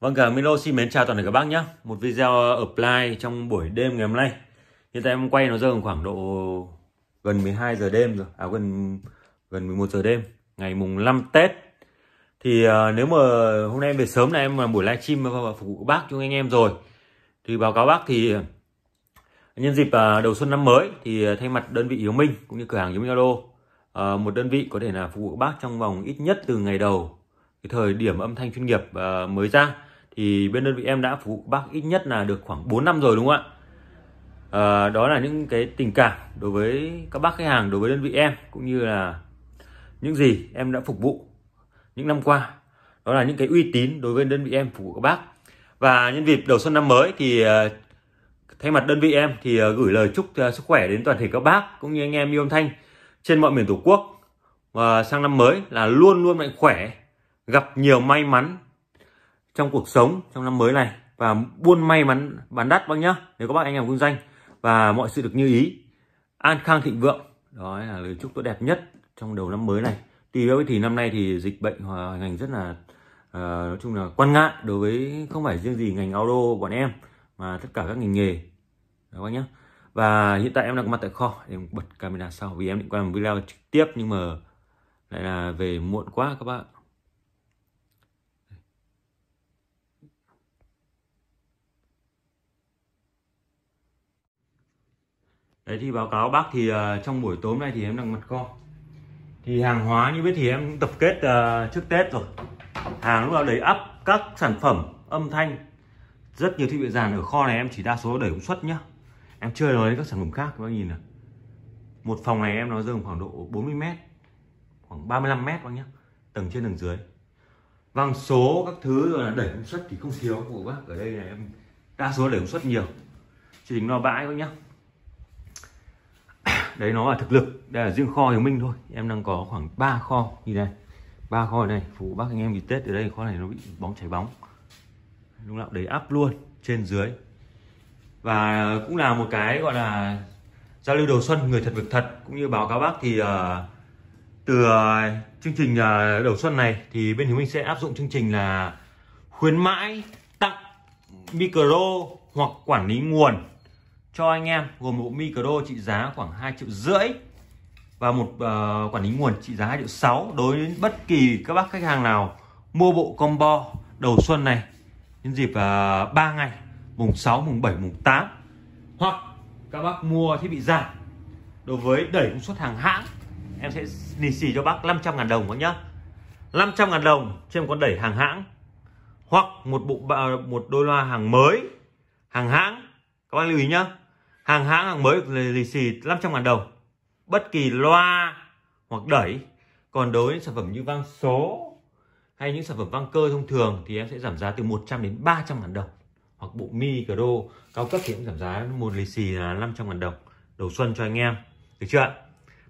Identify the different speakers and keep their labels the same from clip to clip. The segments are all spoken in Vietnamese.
Speaker 1: Vâng, cả Milo xin mến chào toàn thể các bác nhé. Một video apply trong buổi đêm ngày hôm nay. Hiện tại em quay nó giờ khoảng độ gần 12 giờ đêm rồi, à gần gần 11 giờ đêm, ngày mùng 5 Tết. Thì à, nếu mà hôm nay em về sớm là em làm buổi livestream phục vụ các bác cho anh em rồi. Thì báo cáo bác thì nhân dịp à, đầu xuân năm mới thì thay mặt đơn vị Hiếu Minh cũng như cửa hàng Hiếu Minh Auto à, một đơn vị có thể là phục vụ các bác trong vòng ít nhất từ ngày đầu cái thời điểm âm thanh chuyên nghiệp à, mới ra thì bên đơn vị em đã phục vụ bác ít nhất là được khoảng 4 năm rồi đúng không ạ à, đó là những cái tình cảm đối với các bác khách hàng đối với đơn vị em cũng như là những gì em đã phục vụ những năm qua đó là những cái uy tín đối với đơn vị em phục vụ các bác và nhân dịp đầu xuân năm mới thì ờ, thay mặt đơn vị em thì ờ, gửi lời chúc sức khỏe đến toàn thể các bác cũng như anh em yêu âm thanh trên mọi miền tổ quốc và sang năm mới là luôn luôn mạnh khỏe gặp nhiều may mắn trong cuộc sống trong năm mới này và buôn may mắn bán đắt bác nhá nếu các bác anh em kinh doanh và mọi sự được như ý an khang thịnh vượng đó là lời chúc tốt đẹp nhất trong đầu năm mới này tuy với thì năm nay thì dịch bệnh hoàn ngành rất là uh, nói chung là quan ngại đối với không phải riêng gì ngành auto bọn em mà tất cả các ngành nghề đó bác nhá và hiện tại em đang có mặt tại kho em bật camera sau vì em định quay một video trực tiếp nhưng mà lại là về muộn quá các bạn đấy thì báo cáo bác thì uh, trong buổi tối nay thì em đang mặt kho thì hàng hóa như biết thì em tập kết uh, trước tết rồi hàng lúc nào đầy ắp các sản phẩm âm thanh rất nhiều thiết bị dàn ở kho này em chỉ đa số đẩy công suất nhá em chưa nói đến các sản phẩm khác các bác nhìn này một phòng này em nó rơi khoảng độ 40 mét khoảng 35 mét bác nhá tầng trên tầng dưới vàng số các thứ rồi là đẩy công suất thì không thiếu của bác ở đây này em đa số đẩy công suất nhiều chỉ tính lo bãi thôi nhá đấy nó là thực lực đây là riêng kho của mình thôi em đang có khoảng 3 kho như này ba kho này phụ bác anh em đi tết ở đây kho này nó bị bóng chảy bóng lúc nào đấy áp luôn trên dưới và cũng là một cái gọi là giao lưu đầu xuân người thật việc thật cũng như báo cáo bác thì uh, từ uh, chương trình uh, đầu xuân này thì bên chúng mình sẽ áp dụng chương trình là khuyến mãi tặng micro hoặc quản lý nguồn cho anh em gồm một bộ micro trị giá khoảng 2 triệu rưỡi và một uh, quản lý nguồn trị giá 2 triệu 6 đối với bất kỳ các bác khách hàng nào mua bộ combo đầu xuân này nhân dịp uh, ờ, 3 ngày mùng 6 mùng 7 mùng 8 hoặc các bác mua thiết bị giảm đối với đẩy công suất hàng hãng em sẽ lì xì cho bác 500.000 đồng bác nhá 500.000 đồng trên một con đẩy hàng hãng hoặc một bộ ờ, một đôi loa hàng mới hàng hãng các bác lưu ý nhá hàng hãng hàng mới lì xì 500 ngàn đồng bất kỳ loa hoặc đẩy còn đối với sản phẩm như vang số hay những sản phẩm vang cơ thông thường thì em sẽ giảm giá từ 100 đến 300 ngàn đồng hoặc bộ micro cao cấp thì cũng giảm giá một lì xì là 500 ngàn đồng đầu xuân cho anh em được chưa ạ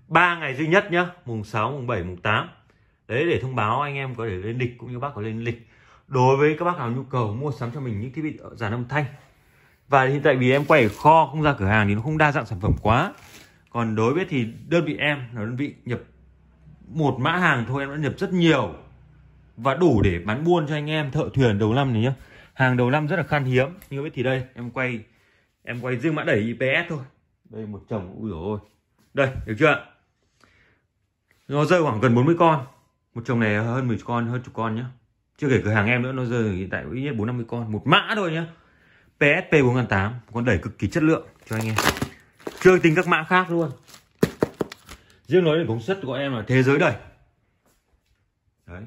Speaker 1: ba ngày duy nhất nhá mùng 6 mùng 7 mùng 8 đấy để thông báo anh em có thể lên lịch cũng như bác có lên lịch đối với các bác nào nhu cầu mua sắm cho mình những thiết bị dàn âm thanh và hiện tại vì em quay ở kho không ra cửa hàng thì nó không đa dạng sản phẩm quá còn đối với thì đơn vị em là đơn vị nhập một mã hàng thôi em đã nhập rất nhiều và đủ để bán buôn cho anh em thợ thuyền đầu năm này nhá hàng đầu năm rất là khan hiếm như biết thì đây em quay em quay riêng mã đẩy IPS thôi đây một chồng ui rồi đây được chưa nó rơi khoảng gần 40 con một chồng này hơn 10 con hơn chục con nhá chưa kể cửa hàng em nữa nó rơi hiện tại ít nhất bốn năm con một mã thôi nhá PSP 4008 con đẩy cực kỳ chất lượng cho anh em chưa tính các mã khác luôn riêng nói đến công suất của em là thế giới đẩy đấy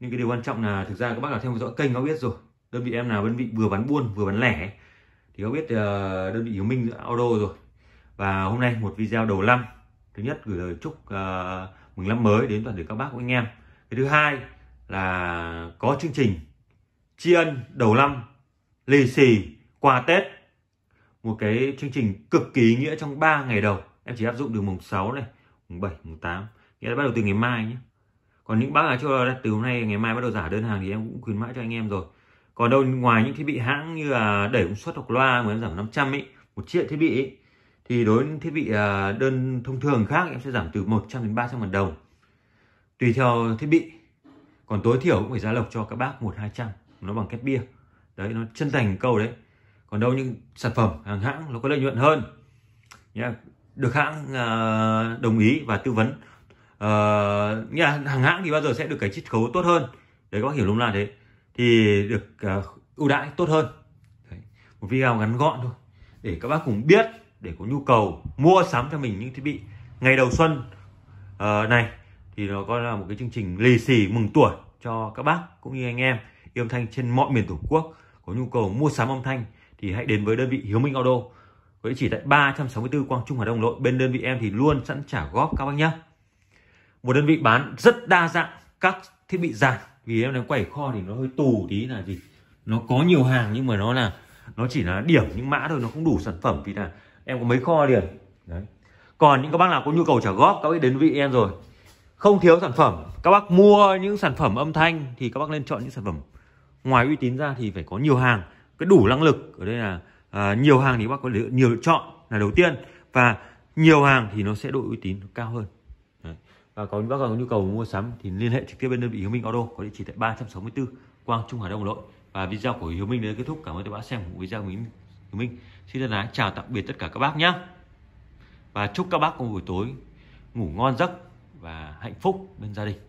Speaker 1: nhưng cái điều quan trọng là thực ra các bác nào theo dõi kênh nó biết rồi đơn vị em nào đơn vị vừa bán buôn vừa bán lẻ thì có biết ờ, đơn vị của Minh Auto rồi và hôm nay một video đầu năm thứ nhất gửi lời chúc ờ, mừng năm mới đến toàn thể các bác của anh em cái thứ hai là có chương trình tri ân đầu năm lì xì, qua Tết. Một cái chương trình cực kỳ ý nghĩa trong 3 ngày đầu. Em chỉ áp dụng từ mùng 6 này, mùng 7, mùng 8. Nghĩa là bắt đầu từ ngày mai nhé. Còn những bác là cho từ hôm nay ngày mai bắt đầu giả đơn hàng thì em cũng khuyến mãi cho anh em rồi. Còn đâu ngoài những thiết bị hãng như là đẩy công suất hoặc loa mà em giảm 500 ấy, một triệu thiết bị ấy, thì đối với thiết bị à, đơn thông thường khác em sẽ giảm từ 100 đến 300 ngàn đồng tùy theo thiết bị còn tối thiểu cũng phải giá lộc cho các bác một hai trăm nó bằng két bia đấy nó chân thành câu đấy còn đâu những sản phẩm hàng hãng nó có lợi nhuận hơn nhá được hãng uh, đồng ý và tư vấn uh, ờ, nghĩa hàng hãng thì bao giờ sẽ được cái chiết khấu tốt hơn đấy các bác hiểu đúng là thế thì được uh, ưu đãi tốt hơn đấy. một video ngắn gọn thôi để các bác cùng biết để có nhu cầu mua sắm cho mình những thiết bị ngày đầu xuân uh, này thì nó coi là một cái chương trình lì xì mừng tuổi cho các bác cũng như anh em yêu thanh trên mọi miền tổ quốc có nhu cầu mua sắm âm thanh thì hãy đến với đơn vị Hiếu Minh Audio với địa chỉ tại 364 Quang Trung Hà Đông Nội bên đơn vị em thì luôn sẵn trả góp các bác nhé một đơn vị bán rất đa dạng các thiết bị giàn vì em đang quẩy kho thì nó hơi tù tí là gì nó có nhiều hàng nhưng mà nó là nó chỉ là điểm những mã thôi nó không đủ sản phẩm vì là em có mấy kho liền đấy còn những các bác nào có nhu cầu trả góp các bác đến vị em rồi không thiếu sản phẩm các bác mua những sản phẩm âm thanh thì các bác nên chọn những sản phẩm ngoài uy tín ra thì phải có nhiều hàng cái đủ năng lực ở đây là à, nhiều hàng thì bác có nhiều lựa chọn là đầu tiên và nhiều hàng thì nó sẽ độ uy tín cao hơn Đấy. và có bác có nhu cầu mua sắm thì liên hệ trực tiếp bên đơn vị Hiếu Minh Auto có địa chỉ tại 364 Quang Trung Hà Đông Hà Nội và video của Hiếu Minh đến kết thúc cảm ơn các bác xem video của Hiếu Minh xin thân ái chào tạm biệt tất cả các bác nhé và chúc các bác có buổi tối ngủ ngon giấc và hạnh phúc bên gia đình